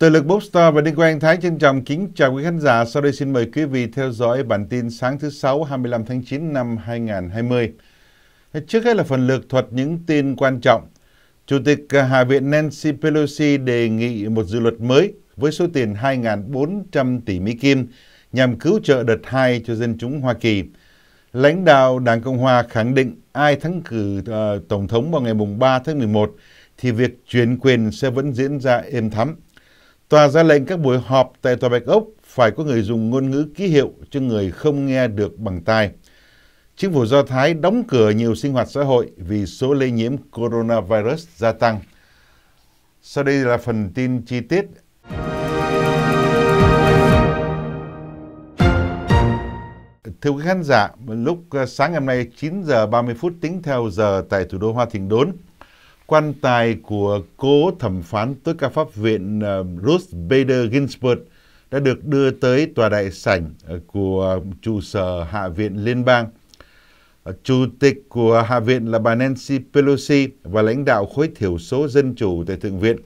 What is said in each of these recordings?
Từ lực Bookstar và Đinh Quang Thái trân trọng kính chào quý khán giả. Sau đây xin mời quý vị theo dõi bản tin sáng thứ Sáu 25 tháng 9 năm 2020. Trước hết là phần lược thuật những tin quan trọng. Chủ tịch Hạ viện Nancy Pelosi đề nghị một dự luật mới với số tiền 2.400 tỷ Mỹ Kim nhằm cứu trợ đợt 2 cho dân chúng Hoa Kỳ. Lãnh đạo Đảng Cộng Hòa khẳng định ai thắng cử uh, Tổng thống vào ngày 3 tháng 11 thì việc chuyển quyền sẽ vẫn diễn ra êm thắm. Tòa ra lệnh các buổi họp tại Tòa Bạch Ốc phải có người dùng ngôn ngữ ký hiệu cho người không nghe được bằng tai. Chính phủ Do Thái đóng cửa nhiều sinh hoạt xã hội vì số lây nhiễm coronavirus gia tăng. Sau đây là phần tin chi tiết. Thưa quý khán giả, lúc ờ, sáng ngày hôm nay 9 giờ 30 phút tính theo giờ tại thủ đô Hoa Thịnh Đốn, quan tài của cố thẩm phán tối cao pháp viện ờ, Ruth Bader Ginsburg đã được đưa tới tòa đại sảnh ờ, của trụ sở Hạ viện Liên bang. Ờ, chủ tịch của Hạ viện là bà Nancy Pelosi và lãnh đạo khối thiểu số dân chủ tại Thượng viện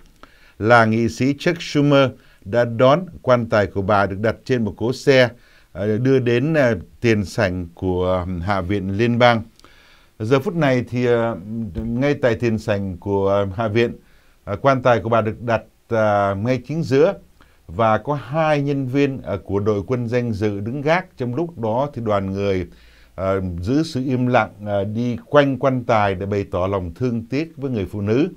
là nghị sĩ Chuck Schumer đã đón quan tài của bà được đặt trên một cố xe đưa đến tiền sảnh của Hạ viện Liên bang. Giờ phút này thì ờ, ngay tại tiền sảnh của ờ, Hạ viện, ờ, quan tài của bà được đặt ngay chính giữa và có hai nhân viên của đội quân danh dự đứng gác. Trong lúc đó thì đoàn người giữ sự im lặng đi quanh quan tài để bày tỏ lòng thương tiếc với người phụ nữ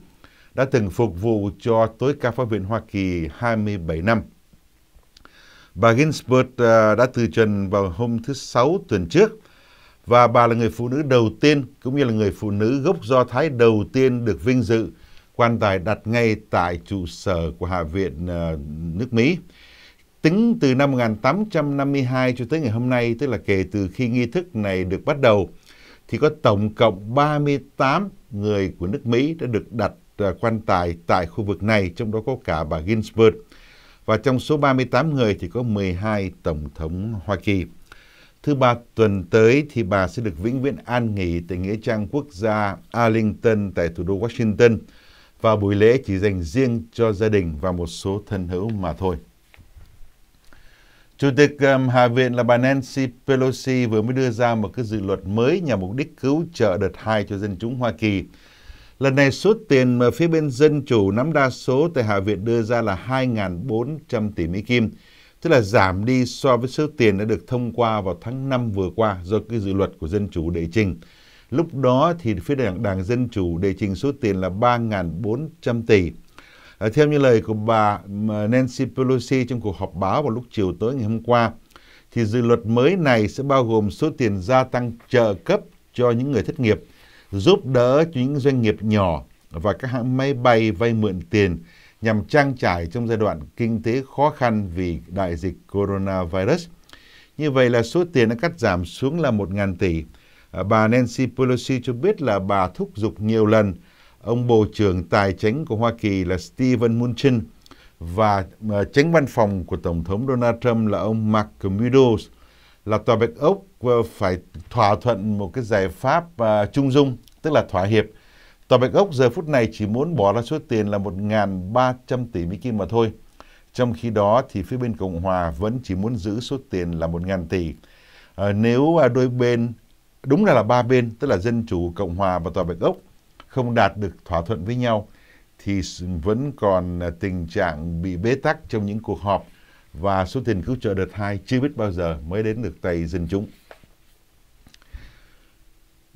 đã từng phục vụ cho tối cao pháp viện Hoa Kỳ 27 năm. Bà Ginsburg đã từ trần vào hôm thứ Sáu tuần trước và bà là người phụ nữ đầu tiên cũng như là người phụ nữ gốc Do Thái đầu tiên được vinh dự quan tài đặt ngay tại trụ sở của Hạ viện ờ, nước Mỹ. Tính từ năm 1852 cho tới ngày hôm nay, tức là kể từ khi nghi thức này được bắt đầu, thì có tổng cộng 38 người của nước Mỹ đã được đặt ờ, quan tài tại khu vực này, trong đó có cả bà Ginsburg. Và trong số 38 người thì có 12 tổng thống Hoa Kỳ. Thứ ba tuần tới thì bà sẽ được vĩnh viễn an nghỉ tại Nghĩa trang Quốc gia Arlington tại thủ đô Washington và buổi lễ chỉ dành riêng cho gia đình và một số thân hữu mà thôi. Chủ tịch um, Hạ viện là bà Nancy Pelosi vừa mới đưa ra một cái dự luật mới nhằm mục đích cứu trợ đợt hai cho dân chúng Hoa Kỳ. Lần này số tiền mà phía bên Dân Chủ nắm đa số tại Hạ viện đưa ra là 2.400 tỷ Mỹ Kim, tức là giảm đi so với số tiền đã được thông qua vào tháng 5 vừa qua do cái dự luật của Dân Chủ đệ trình. Lúc đó thì phía đảng, đảng Dân Chủ đệ trình số tiền là 3.400 tỷ. À, theo như lời của bà Nancy Pelosi trong cuộc họp báo vào lúc chiều tối ngày hôm qua, thì dự luật mới này sẽ bao gồm số tiền gia tăng trợ cấp cho những người thất nghiệp, giúp đỡ cho những doanh nghiệp nhỏ và các hãng máy bay vay mượn tiền nhằm trang trải trong giai đoạn kinh tế khó khăn vì đại dịch coronavirus. Như vậy là số tiền đã cắt giảm xuống là 1.000 tỷ. À, bà Nancy Pelosi cho biết là bà thúc giục nhiều lần ông Bộ trưởng Tài chính của Hoa Kỳ là Steven Mnuchin và à, tránh văn phòng của Tổng thống Donald Trump là ông Mark Meadows là Tòa Bạch Ốc phải thỏa thuận một cái giải pháp à, trung dung, tức là thỏa hiệp Tòa Bạch Ốc giờ phút này chỉ muốn bỏ ra số tiền là 1.300 tỷ Mỹ Kim mà thôi. Trong khi đó thì phía bên Cộng Hòa vẫn chỉ muốn giữ số tiền là 1.000 tỷ. Ờ, à, nếu đôi bên, đúng là là ba bên, tức là Dân Chủ, Cộng Hòa và Tòa Bạch Ốc không đạt được thỏa thuận với nhau thì vẫn còn à, tình trạng bị bế tắc trong những cuộc họp và số tiền cứu trợ đợt 2 chưa biết bao giờ mới đến được tay dân chúng.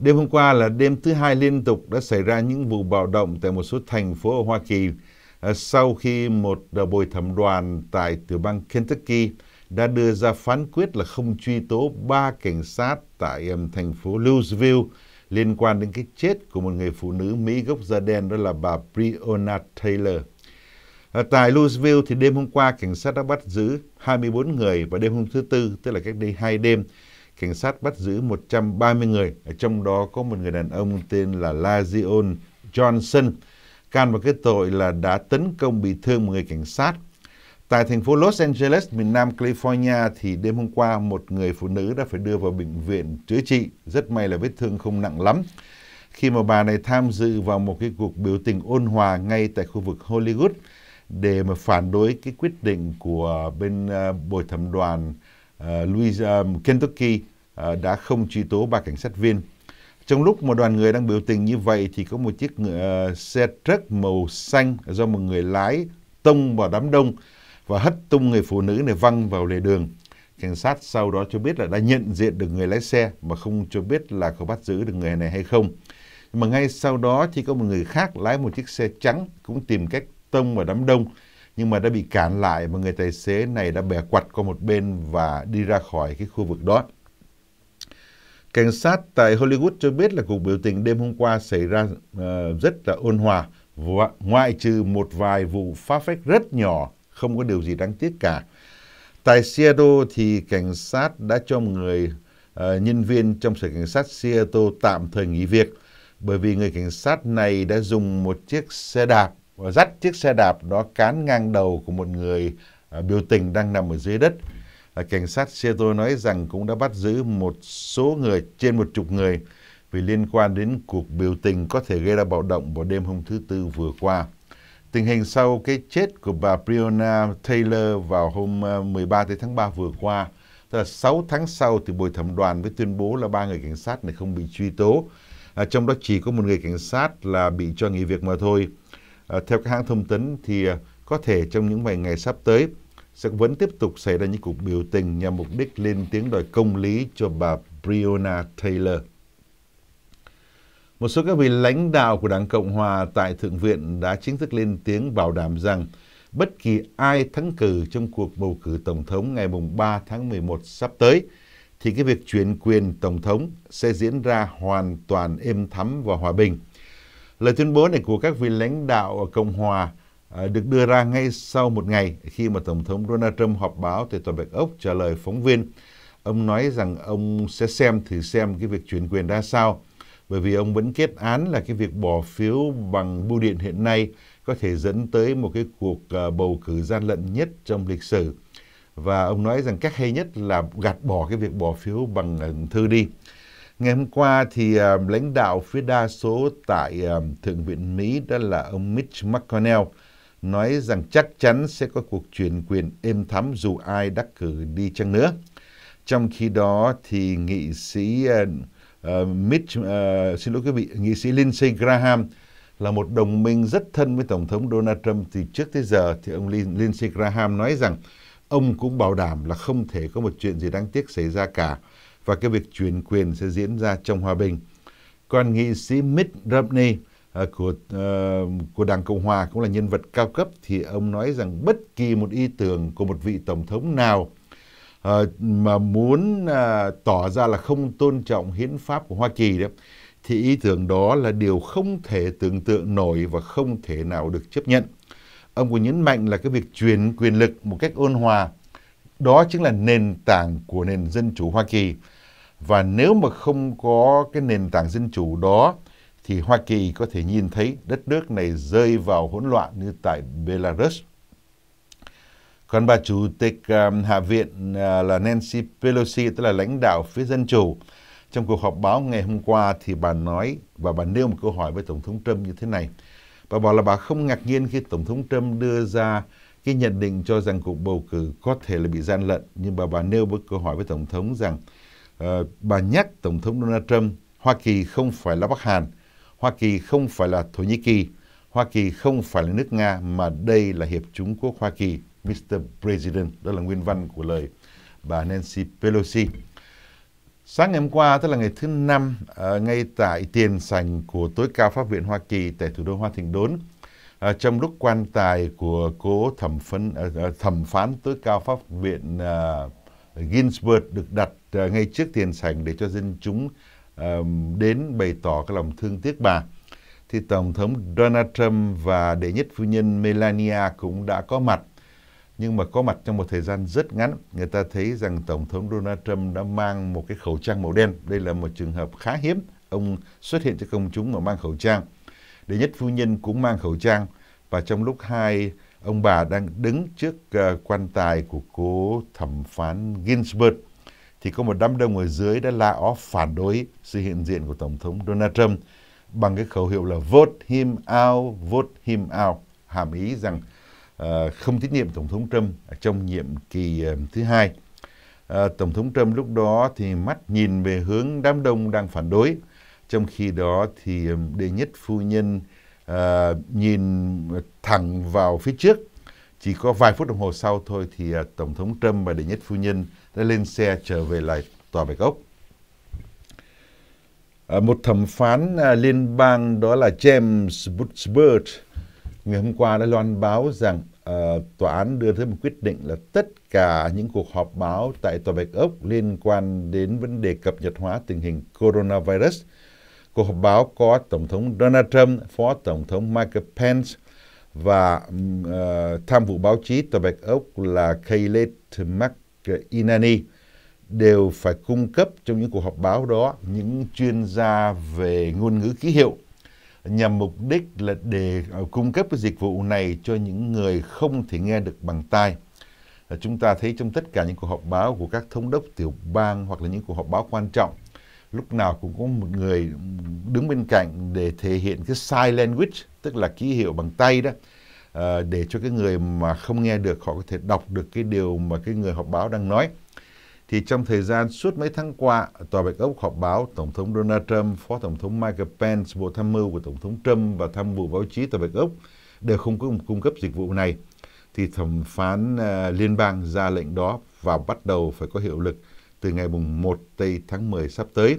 Đêm hôm qua là đêm thứ hai liên tục đã xảy ra những vụ bạo động tại một số thành phố ở Hoa Kỳ à, sau khi một à, bồi thẩm đoàn tại tiểu bang Kentucky đã đưa ra phán quyết là không truy tố ba cảnh sát tại à, thành phố Louisville liên quan đến cái chết của một người phụ nữ Mỹ gốc da đen đó là bà Breonna Taylor. tại Louisville thì đêm hôm qua cảnh sát đã bắt giữ 24 người và đêm hôm thứ Tư, tức là cách đây hai đêm, cảnh sát bắt giữ 130 người, trong đó có một người đàn ông tên là Lazion Johnson, can vào cái tội là đã tấn công bị thương một người cảnh sát. Tại thành phố Los Angeles, miền Nam California thì đêm hôm qua một người phụ nữ đã phải đưa vào bệnh viện chữa trị. Rất may là vết thương không nặng lắm. Khi mà bà này tham dự vào một cái cuộc biểu tình ôn hòa ngay tại khu vực Hollywood để mà phản đối cái quyết định của bên uh, bồi thẩm đoàn uh, Louis, um, Kentucky Ờ, đã không truy tố ba cảnh sát viên. Trong lúc một đoàn người đang biểu tình như vậy thì có một chiếc ờ, xe truck màu xanh do một người lái tông vào đám đông và hất tung người phụ nữ này văng vào lề đường. Cảnh sát sau đó cho biết là đã nhận diện được người lái xe mà không cho biết là có bắt giữ được người này hay không. Nhưng mà ngay sau đó thì có một người khác lái một chiếc xe trắng cũng tìm cách tông vào đám đông nhưng mà đã bị cản lại và người tài xế này đã bẻ quặt qua một bên và đi ra khỏi cái khu vực đó. Cảnh sát tại Hollywood cho biết là cuộc biểu tình đêm hôm qua xảy ra uh, rất là ôn hòa, ngoại trừ một vài vụ phá phách rất nhỏ, không có điều gì đáng tiếc cả. Tại Seattle thì cảnh sát đã cho người uh, nhân viên trong sở cảnh sát Seattle tạm thời nghỉ việc bởi vì người cảnh sát này đã dùng một chiếc xe đạp và dắt chiếc xe đạp đó cán ngang đầu của một người uh, biểu tình đang nằm ở dưới đất. Ờ, cảnh sát Seattle nói rằng cũng đã bắt giữ một số người trên một chục người vì liên quan đến cuộc biểu tình có thể gây ra bạo động vào đêm hôm thứ Tư vừa qua. Tình hình sau cái chết của bà Breonna Taylor vào hôm 13 ờ, tháng 3 vừa qua, tức là 6 tháng sau thì bồi thẩm đoàn với tuyên bố là ba người cảnh sát này không bị truy tố. À, trong đó chỉ có một người cảnh sát là bị cho nghỉ việc mà thôi. À, theo các hãng thông tấn thì có thể trong những vài ngày sắp tới sẽ vẫn tiếp tục xảy ra những cuộc biểu tình nhằm mục đích lên tiếng đòi công lý cho bà Breonna Taylor. Một số các vị lãnh đạo của Đảng Cộng Hòa tại Thượng viện đã chính thức lên tiếng bảo đảm rằng bất kỳ ai thắng cử trong cuộc bầu cử Tổng thống ngày 3 tháng 11 sắp tới, thì cái việc chuyển quyền Tổng thống sẽ diễn ra hoàn toàn êm thắm và hòa bình. Lời tuyên bố này của các vị lãnh đạo ở Cộng Hòa À, được đưa ra ngay sau một ngày khi mà Tổng thống Donald Trump họp báo tại Tòa Bạch Ốc trả lời phóng viên. Ông nói rằng ông sẽ xem thử xem cái việc chuyển quyền ra sao bởi vì ông vẫn kết án là cái việc bỏ phiếu bằng bưu điện hiện nay có thể dẫn tới một cái cuộc à, bầu cử gian lận nhất trong lịch sử. Và ông nói rằng cách hay nhất là gạt bỏ cái việc bỏ phiếu bằng à, thư đi. Ngày hôm qua thì lãnh đạo phía đa số tại Thượng viện Mỹ đó là ông Mitch McConnell nói rằng chắc chắn sẽ có cuộc chuyển quyền êm thắm dù ai đắc cử đi chăng nữa. Trong khi đó thì nghị sĩ uh, Mitch, uh, xin lỗi quý vị, nghị sĩ Lindsey Graham là một đồng minh rất thân với Tổng thống Donald Trump thì trước tới giờ thì ông Lindsey Graham nói rằng ông cũng bảo đảm là không thể có một chuyện gì đáng tiếc xảy ra cả và cái việc chuyển quyền sẽ diễn ra trong hòa bình. Còn nghị sĩ Mitt Romney Ờ, của ờ, của Đảng Cộng hòa cũng là nhân vật cao cấp thì ông nói rằng bất kỳ một ý tưởng của một vị tổng thống nào ờ, mà muốn à, tỏ ra là không tôn trọng hiến pháp của Hoa Kỳ đó thì ý tưởng đó là điều không thể tưởng tượng nổi và không thể nào được chấp nhận. Ông cũng nhấn mạnh là cái việc chuyển quyền lực một cách ôn hòa đó chính là nền tảng của nền dân chủ Hoa Kỳ và nếu mà không có cái nền tảng dân chủ đó thì Hoa Kỳ có thể nhìn thấy đất nước này rơi vào hỗn loạn như tại Belarus. Còn bà Chủ tịch um, Hạ viện uh, là Nancy Pelosi, tức là lãnh đạo phía Dân Chủ, trong cuộc họp báo ngày hôm qua thì bà nói và bà nêu một câu hỏi với Tổng thống Trump như thế này. Bà bảo là bà không ngạc nhiên khi Tổng thống Trump đưa ra cái nhận định cho rằng cuộc bầu cử có thể là bị gian lận. Nhưng bà bà nêu một câu hỏi với Tổng thống rằng uh, bà nhắc Tổng thống Donald Trump Hoa Kỳ không phải là Bắc Hàn Hoa Kỳ không phải là Thổ Nhĩ Kỳ, Hoa Kỳ không phải là nước Nga mà đây là Hiệp Trung Quốc Hoa Kỳ, Mr. President. Đó là nguyên văn của lời bà Nancy Pelosi. Sáng ngày hôm qua, tức là ngày thứ Năm, à, ngay tại tiền sảnh của tối cao Pháp viện Hoa Kỳ tại thủ đô Hoa Thịnh Đốn, à, trong lúc quan tài của cố thẩm phán, à, thẩm phán tối cao Pháp viện Ginsburg được đặt ngay trước tiền sảnh để cho dân chúng đến bày tỏ cái lòng thương tiếc bà. Thì Tổng thống Donald Trump và đệ nhất phu nhân Melania cũng đã có mặt. Nhưng mà có mặt trong một thời gian rất ngắn, người ta thấy rằng Tổng thống Donald Trump đã mang một cái khẩu trang màu đen. Đây là một trường hợp khá hiếm, ông xuất hiện cho công chúng mà mang khẩu trang. Đệ nhất phu nhân cũng mang khẩu trang và trong lúc hai ông bà đang đứng trước uh, quan tài của cố thẩm phán Ginsburg thì có một đám đông ở dưới đã la ó phản đối sự hiện diện của Tổng thống Donald Trump bằng cái khẩu hiệu là vote him out, vote him out, hàm ý rằng uh, không tín nhiệm Tổng thống Trump trong nhiệm kỳ uh, thứ hai. Uh, Tổng thống Trump lúc đó thì mắt nhìn về hướng đám đông đang phản đối, trong khi đó thì đệ nhất phu nhân uh, nhìn thẳng vào phía trước chỉ có vài phút đồng hồ sau thôi thì à, Tổng thống Trump và đệ nhất phu nhân đã lên xe trở về lại Tòa Bạch Ốc. À, một thẩm phán à, liên bang đó là James Butzbert ngày hôm qua đã loan báo rằng uh, tòa án đưa tới một quyết định là tất cả những cuộc họp báo tại Tòa Bạch Ốc liên quan đến vấn đề cập nhật hóa tình hình coronavirus. Cuộc họp báo có Tổng thống Donald Trump, Phó Tổng thống Mike Pence, và uh, tham vụ báo chí tòa Bạch Ốc là Khaled McInerney đều phải cung cấp trong những cuộc họp báo đó những chuyên gia về ngôn ngữ ký hiệu nhằm mục đích là để ờ, cung cấp cái dịch vụ này cho những người không thể nghe được bằng tai. chúng ta thấy trong tất cả những cuộc họp báo của các thống đốc tiểu bang hoặc là những cuộc họp báo quan trọng lúc nào cũng có một người đứng bên cạnh để thể hiện cái sign language tức là ký hiệu bằng tay đó ờ, để cho cái người mà không nghe được họ có thể đọc được cái điều mà cái người họp báo đang nói thì trong thời gian suốt mấy tháng qua tòa bạch ốc họp báo tổng thống Donald Trump phó tổng thống Michael Pence bộ tham mưu của tổng thống Trump và tham vụ báo chí tòa bạch ốc đều không có cung cấp dịch vụ này thì thẩm phán uh, liên bang ra lệnh đó và bắt đầu phải có hiệu lực từ ngày mùng 1 tây tháng 10 sắp tới.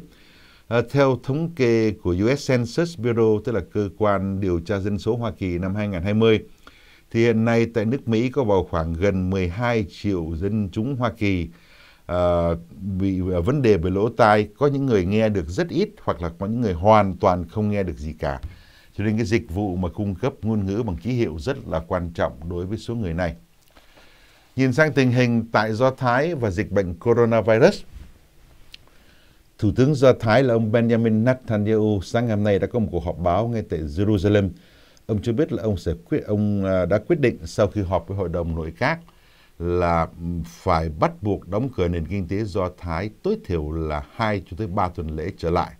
À, theo thống kê của US Census Bureau, tức là cơ quan điều tra dân số Hoa Kỳ năm 2020, thì hiện nay tại nước Mỹ có vào khoảng gần 12 triệu dân chúng Hoa Kỳ à, bị à, vấn đề về lỗ tai, có những người nghe được rất ít hoặc là có những người hoàn toàn không nghe được gì cả. Cho nên cái dịch vụ mà cung cấp ngôn ngữ bằng ký hiệu rất là quan trọng đối với số người này. Nhìn sang tình hình tại Do Thái và dịch bệnh coronavirus, Thủ tướng Do Thái là ông Benjamin Netanyahu sáng ngày hôm nay đã có một cuộc họp báo ngay tại Jerusalem. Ông cho biết là ông sẽ quyết ông à, đã quyết định sau khi họp với hội đồng nội các là phải bắt buộc đóng cửa nền kinh tế Do Thái tối thiểu là 2 cho tới 3 tuần lễ trở lại.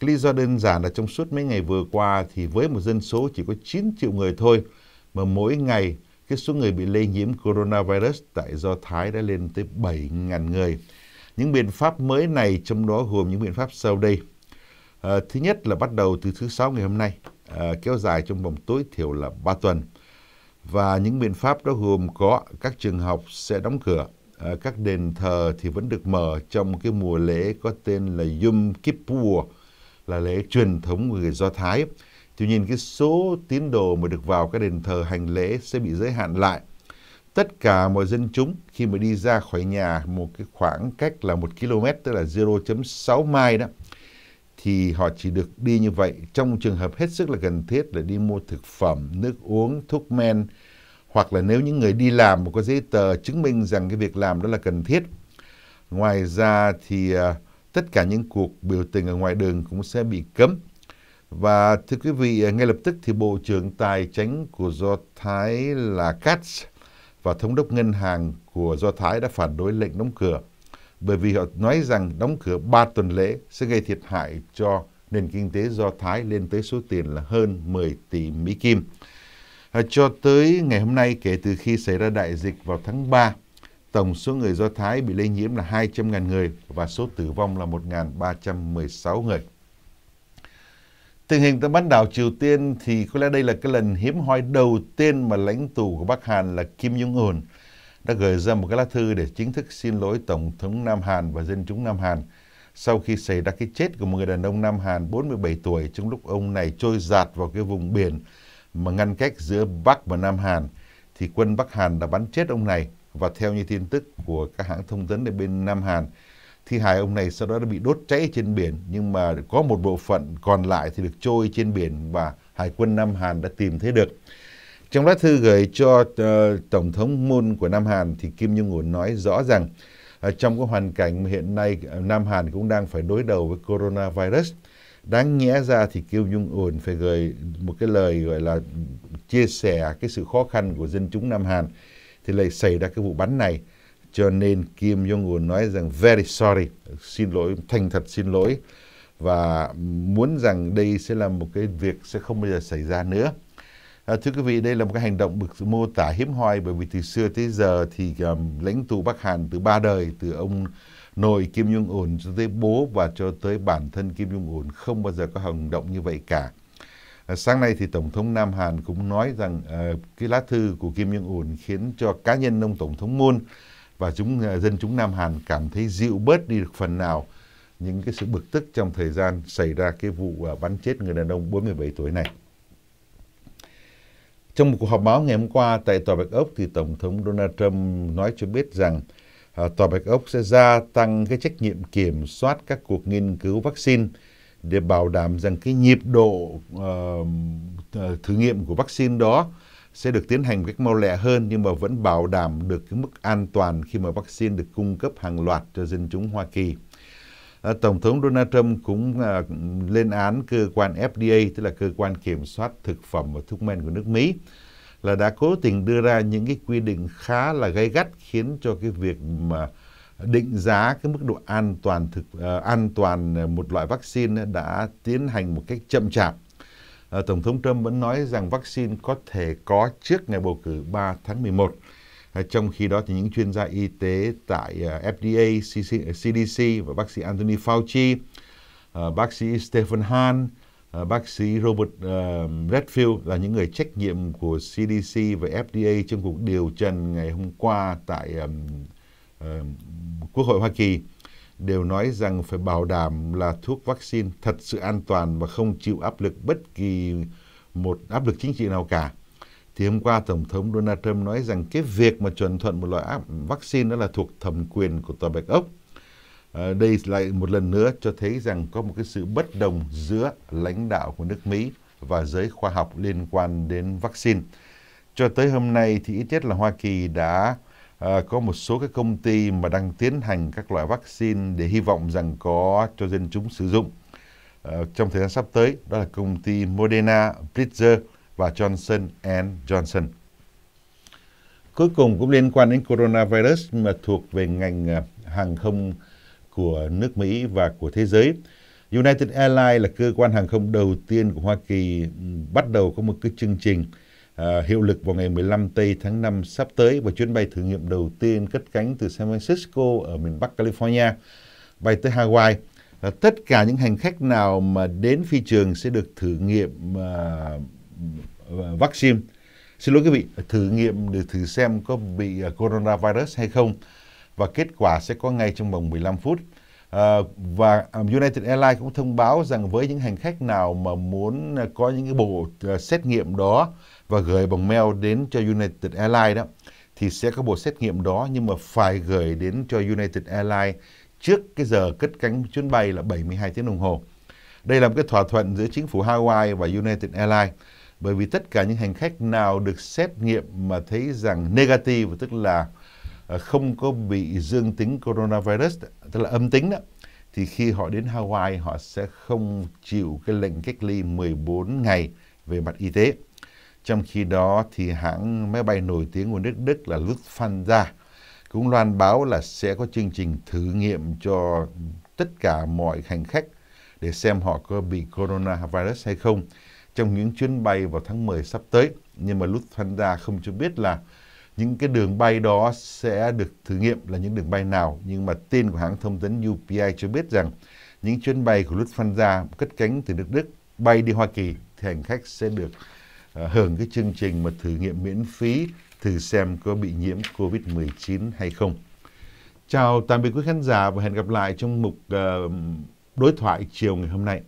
Cái lý do đơn giản là trong suốt mấy ngày vừa qua thì với một dân số chỉ có 9 triệu người thôi mà mỗi ngày cái số người bị lây nhiễm coronavirus tại Do Thái đã lên tới 7.000 người. Những biện pháp mới này trong đó gồm những biện pháp sau đây. À, thứ nhất là bắt đầu từ thứ sáu ngày hôm nay, à, kéo dài trong vòng tối thiểu là 3 tuần. Và những biện pháp đó gồm có các trường học sẽ đóng cửa, à, các đền thờ thì vẫn được mở trong cái mùa lễ có tên là Yom Kippur, là lễ truyền thống của người Do Thái. Tuy nhiên cái số tín đồ mà được vào các đền thờ hành lễ sẽ bị giới hạn lại. Tất cả mọi dân chúng khi mà đi ra khỏi nhà một cái khoảng cách là 1 km tức là 0.6 mai đó thì họ chỉ được đi như vậy trong trường hợp hết sức là cần thiết để đi mua thực phẩm, nước uống, thuốc men hoặc là nếu những người đi làm mà có giấy tờ chứng minh rằng cái việc làm đó là cần thiết. Ngoài ra thì uh, tất cả những cuộc biểu tình ở ngoài đường cũng sẽ bị cấm và thưa quý vị, ngay lập tức thì Bộ trưởng Tài chính của Do Thái là Katz và Thống đốc Ngân hàng của Do Thái đã phản đối lệnh đóng cửa bởi vì họ nói rằng đóng cửa 3 tuần lễ sẽ gây thiệt hại cho nền kinh tế Do Thái lên tới số tiền là hơn 10 tỷ Mỹ Kim. À, cho tới ngày hôm nay, kể từ khi xảy ra đại dịch vào tháng 3, tổng số người Do Thái bị lây nhiễm là 200.000 người và số tử vong là 1.316 người. Tình hình tại bán đảo Triều Tiên thì có lẽ đây là cái lần hiếm hoi đầu tiên mà lãnh tụ của Bắc Hàn là Kim Jong-un đã gửi ra một cái lá thư để chính thức xin lỗi Tổng thống Nam Hàn và dân chúng Nam Hàn sau khi xảy ra cái chết của một người đàn ông Nam Hàn 47 tuổi trong lúc ông này trôi giạt vào cái vùng biển mà ngăn cách giữa Bắc và Nam Hàn thì quân Bắc Hàn đã bắn chết ông này và theo như tin tức của các hãng thông tấn ở bên Nam Hàn thi hài ông này sau đó đã bị đốt cháy trên biển nhưng mà có một bộ phận còn lại thì được trôi trên biển và hải quân Nam Hàn đã tìm thấy được. Trong lá thư gửi cho uh, Tổng thống Moon của Nam Hàn thì Kim Jong Un nói rõ rằng uh, trong cái hoàn cảnh hiện nay ờ, Nam Hàn cũng đang phải đối đầu với coronavirus. Đáng nhẽ ra thì Kim Jong Un phải gửi một cái lời gọi là chia sẻ cái sự khó khăn của dân chúng Nam Hàn thì lại xảy ra cái vụ bắn này cho nên Kim Jong-un nói rằng very sorry, xin lỗi, thành thật xin lỗi và muốn rằng đây sẽ là một cái việc sẽ không bao giờ xảy ra nữa. À, thưa quý vị, đây là một cái hành động được mô tả hiếm hoi bởi vì từ xưa tới giờ thì um, lãnh tụ Bắc Hàn từ ba đời, từ ông nội Kim Jong-un cho tới bố và cho tới bản thân Kim Jong-un không bao giờ có hành động như vậy cả. À, sáng nay thì Tổng thống Nam Hàn cũng nói rằng uh, cái lá thư của Kim Jong-un khiến cho cá nhân ông Tổng thống Moon và chúng à, dân chúng Nam Hàn cảm thấy dịu bớt đi được phần nào những cái sự bực tức trong thời gian xảy ra cái vụ à, bắn chết người đàn ông 47 tuổi này. Trong một cuộc họp báo ngày hôm qua tại Tòa Bạch Ốc thì Tổng thống Donald Trump nói cho biết rằng à, Tòa Bạch Ốc sẽ gia tăng cái trách nhiệm kiểm soát các cuộc nghiên cứu vaccine để bảo đảm rằng cái nhịp độ uh, thử nghiệm của vaccine đó sẽ được tiến hành một cách mau lẹ hơn nhưng mà vẫn bảo đảm được cái mức an toàn khi mà vaccine được cung cấp hàng loạt cho dân chúng Hoa Kỳ. À, Tổng thống Donald Trump cũng à, lên án cơ quan FDA, tức là cơ quan kiểm soát thực phẩm và thuốc men của nước Mỹ, là đã cố tình đưa ra những cái quy định khá là gay gắt khiến cho cái việc mà định giá cái mức độ an toàn thực uh, an toàn một loại vaccine đã tiến hành một cách chậm chạp Ờ, Tổng thống Trump vẫn nói rằng vaccine có thể có trước ngày bầu cử 3 tháng 11. À, ờ, trong khi đó thì những chuyên gia y tế tại ờ, FDA, CDC và bác sĩ Anthony Fauci, bác sĩ Stephen Hahn, bác sĩ Robert Redfield là những người trách nhiệm của CDC và FDA trong cuộc điều trần ngày hôm qua tại Quốc hội Hoa Kỳ đều nói rằng phải bảo đảm là thuốc vaccine thật sự an toàn và không chịu áp lực bất kỳ một áp lực chính trị nào cả. Thì hôm qua Tổng thống Donald Trump nói rằng cái việc mà chuẩn thuận một loại vaccine đó là thuộc thẩm quyền của Tòa Bạch Ốc. À, đây lại một lần nữa cho thấy rằng có một cái sự bất đồng giữa lãnh đạo của nước Mỹ và giới khoa học liên quan đến vaccine. Cho tới hôm nay thì ít nhất là Hoa Kỳ đã à, có một số các công ty mà đang tiến hành các loại vaccine để hy vọng rằng có cho dân chúng sử dụng à, trong thời gian sắp tới đó là công ty Moderna, Pfizer và Johnson and Johnson. Cuối cùng cũng liên quan đến coronavirus mà thuộc về ngành ờ, hàng không của nước Mỹ và của thế giới. United Airlines là cơ quan hàng không đầu tiên của Hoa Kỳ ừ, bắt đầu có một cái chương trình uh, À, hiệu lực vào ngày 15 tây tháng 5 sắp tới và chuyến bay thử nghiệm đầu tiên cất cánh từ San Francisco ở miền Bắc California bay tới Hawaii. À, tất cả những hành khách nào mà đến phi trường sẽ được thử nghiệm à, à vaccine. Xin lỗi quý vị, thử nghiệm để thử xem có bị à, coronavirus hay không và kết quả sẽ có ngay trong vòng 15 phút. Ờ, và à, United Airlines cũng thông báo rằng với những hành khách nào mà muốn à, có những cái bộ ờ, xét nghiệm đó và gửi bằng mail đến cho United Airlines đó thì sẽ có bộ xét nghiệm đó nhưng mà phải gửi đến cho United Airlines trước cái giờ cất cánh chuyến bay là 72 tiếng đồng hồ. Đây là một cái thỏa thuận giữa chính phủ Hawaii và United Airlines bởi vì tất cả những hành khách nào được xét nghiệm mà thấy rằng negative tức là uh, Ờ, không có bị dương tính coronavirus tức là âm tính đó thì khi họ đến Hawaii họ sẽ không chịu cái lệnh cách ly 14 ngày về mặt y tế. Trong khi đó thì hãng máy bay nổi tiếng của nước Đức là Lufthansa cũng loan báo là sẽ có chương trình thử nghiệm cho tất cả mọi hành khách để xem họ có bị coronavirus hay không trong những chuyến bay vào tháng 10 sắp tới. Nhưng mà Lufthansa không cho biết là những cái đường bay đó sẽ được thử nghiệm là những đường bay nào nhưng mà tin của hãng thông tấn UPI cho biết rằng những chuyến bay của Lufthansa cất cánh từ nước Đức bay đi Hoa Kỳ thì hành khách sẽ được à, hưởng cái chương trình mà thử nghiệm miễn phí thử xem có bị nhiễm Covid-19 hay không. Chào tạm biệt quý khán giả và hẹn gặp lại trong mục à, đối thoại chiều ngày hôm nay.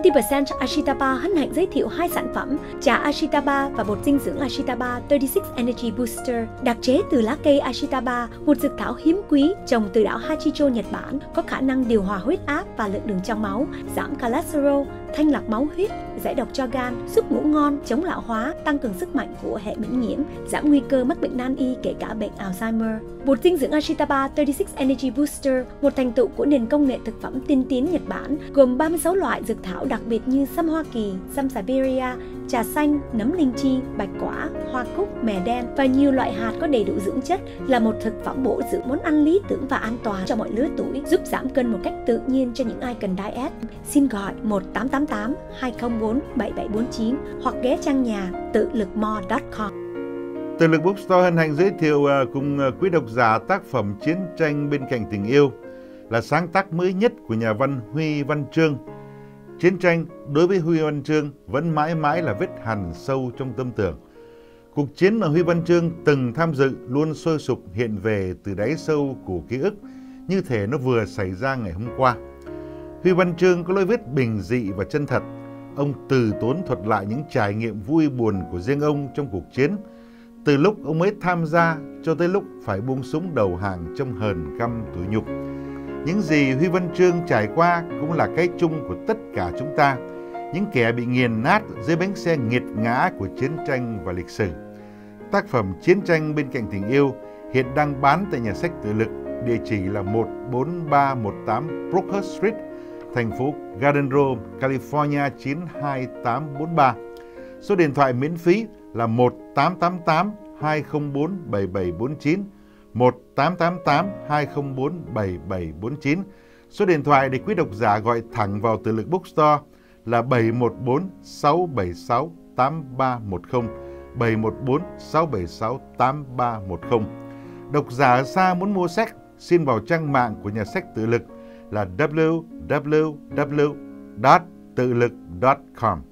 Công ty Percent Ashitaba hân hạnh giới thiệu hai sản phẩm trà Ashitaba và bột dinh dưỡng Ashitaba 36 Energy Booster đặc chế từ lá cây Ashitaba, một dược thảo hiếm quý trồng từ đảo Hachijo, Nhật Bản, có khả năng điều hòa huyết áp và lượng đường trong máu, giảm cholesterol, thanh lọc máu huyết, giải độc cho gan, giúp ngủ ngon, chống lão hóa, tăng cường sức mạnh của hệ miễn nhiễm, giảm nguy cơ mắc bệnh nan y kể cả bệnh Alzheimer. Bột dinh dưỡng Ashitaba 36 Energy Booster, một thành tựu của nền công nghệ thực phẩm tiên tiến Nhật Bản, gồm 36 loại dược thảo đặc biệt như sâm Hoa Kỳ, sâm Siberia, trà xanh, nấm linh chi, bạch quả, hoa cúc, mè đen và nhiều loại hạt có đầy đủ dưỡng chất là một thực phẩm bổ dưỡng món ăn lý tưởng và an toàn cho mọi lứa tuổi, giúp giảm cân một cách tự nhiên cho những ai cần diet. Xin gọi 188 088 204 7749 hoặc ghé trang nhà tự lựcmo.com. Tự lực Bookstore hân hạnh giới thiệu à, cùng à, quý độc giả tác phẩm Chiến tranh bên cạnh tình yêu là sáng tác mới nhất của nhà văn Huy Văn Trương. Chiến tranh đối với Huy Văn Trương vẫn mãi mãi là vết hằn sâu trong tâm tưởng. Cuộc chiến mà Huy Văn Trương từng tham dự luôn sôi sục hiện về từ đáy sâu của ký ức, như thể nó vừa xảy ra ngày hôm qua. Huy Văn Trương có lối viết bình dị và chân thật. Ông từ tốn thuật lại những trải nghiệm vui buồn của riêng ông trong cuộc chiến, từ lúc ông mới tham gia cho tới lúc phải buông súng đầu hàng trong hờn căm tủi nhục. Những gì Huy Văn Trương trải qua cũng là cái chung của tất cả chúng ta, những kẻ bị nghiền nát dưới bánh xe nghiệt ngã của chiến tranh và lịch sử. Tác phẩm Chiến tranh bên cạnh tình yêu hiện đang bán tại nhà sách tự lực, địa chỉ là 14318 Brooker Street, thành phố Garden Grove, California 92843. Số điện thoại miễn phí là 1888 204 7749 1888 204 7749. Số điện thoại để quý độc giả gọi thẳng vào từ lực bookstore là 714 676 8310 714 676 8310. Độc giả xa muốn mua sách xin vào trang mạng của nhà sách tự lực là www.tự lực.com.